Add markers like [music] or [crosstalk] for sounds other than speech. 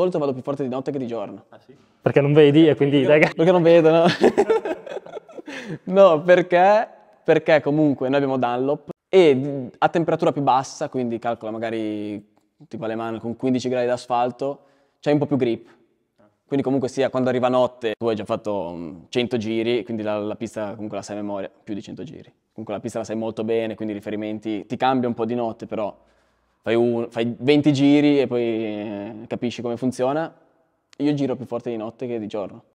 solito vado più forte di notte che di giorno. Ah, sì? Perché non vedi e quindi... Perché, perché non vedo, no? [laughs] no, perché, perché comunque noi abbiamo Dunlop e a temperatura più bassa, quindi calcola magari tipo alle mani con 15 gradi d'asfalto, c'è un po' più grip. Quindi comunque sia, quando arriva notte, tu hai già fatto 100 mm, giri, quindi la, la pista comunque la sai a memoria, più di 100 giri. Comunque la pista la sai molto bene, quindi i riferimenti ti cambia un po' di notte, però fai, un, fai 20 giri e poi eh, capisci come funziona. Io giro più forte di notte che di giorno.